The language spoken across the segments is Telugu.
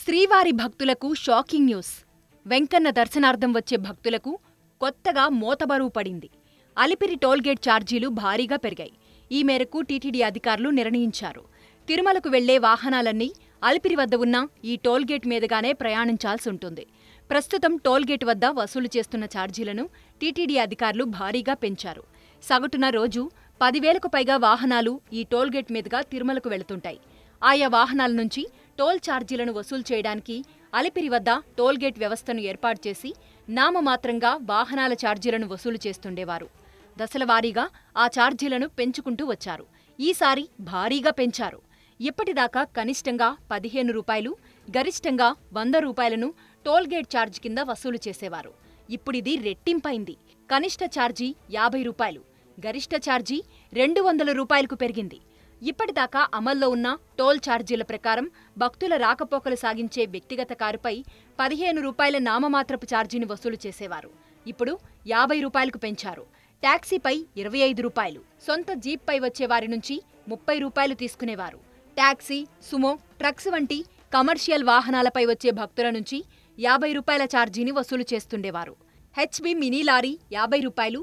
శ్రీవారి భక్తులకు షాకింగ్ న్యూస్ వెంకన్న దర్శనార్థం వచ్చే భక్తులకు కొత్తగా మోతబరువు పడింది అలిపిరి టోల్గేట్ ఛార్జీలు భారీగా పెరిగాయి ఈ మేరకు టీటీడీ అధికారులు నిర్ణయించారు తిరుమలకు వెళ్లే వాహనాలన్నీ అలిపిరి వద్ద ఉన్న ఈ టోల్గేట్ మీదుగానే ప్రయాణించాల్సి ఉంటుంది ప్రస్తుతం టోల్గేట్ వద్ద వసూలు చేస్తున్న ఛార్జీలను టీటీడీ అధికారులు భారీగా పెంచారు సగటున రోజు పదివేలకు పైగా వాహనాలు ఈ టోల్గేట్ మీదుగా తిరుమలకు వెళుతుంటాయి ఆయా వాహనాల నుంచి టోల్ ఛార్జీలను వసూలు చేయడానికి అలిపిరి వద్ద టోల్గేట్ వ్యవస్థను ఏర్పాటు చేసి నామమాత్రంగా వాహనాల ఛార్జీలను వసూలు చేస్తుండేవారు దశలవారీగా ఆ ఛార్జీలను పెంచుకుంటూ వచ్చారు ఈసారి భారీగా పెంచారు ఇప్పటిదాకా కనిష్టంగా పదిహేను రూపాయలు గరిష్టంగా వంద రూపాయలను టోల్గేట్ ఛార్జ్ కింద వసూలు చేసేవారు ఇప్పుడిది రెట్టింపైంది కనిష్ట ఛార్జీ యాభై రూపాయలు గరిష్ట ఛార్జీ రెండు వందల రూపాయలకు పెరిగింది ఇప్పటిదాకా అమల్లో ఉన్న టోల్ ఛార్జీల ప్రకారం భక్తుల రాకపోకలు సాగించే వ్యక్తిగత కారుపై పదిహేను రూపాయల నామమాత్రపు ఛార్జీని వసూలు చేసేవారు ఇప్పుడు యాభై రూపాయలకు పెంచారు ట్యాక్సీపై ఇరవై ఐదు రూపాయలు సొంత జీప్పై వచ్చే వారి నుంచి ముప్పై రూపాయలు తీసుకునేవారు ట్యాక్సీ సుమో ట్రక్స్ వంటి కమర్షియల్ వాహనాలపై వచ్చే భక్తుల నుంచి యాభై రూపాయల ఛార్జీని వసూలు చేస్తుండేవారు హెచ్బి మినీ లారీ యాభై రూపాయలు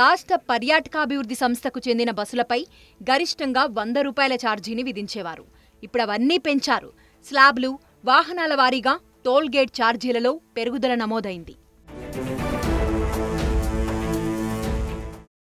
రాష్ట్ర పర్యాటకాభివృద్ధి సంస్థకు చెందిన బస్సులపై గరిష్టంగా వంద రూపాయల ఛార్జీని విధించేవారు ఇప్పుడు అవన్నీ పెంచారు స్లాబ్లు వాహనాల వారీగా టోల్గేట్ ఛార్జీలలో పెరుగుదల నమోదైంది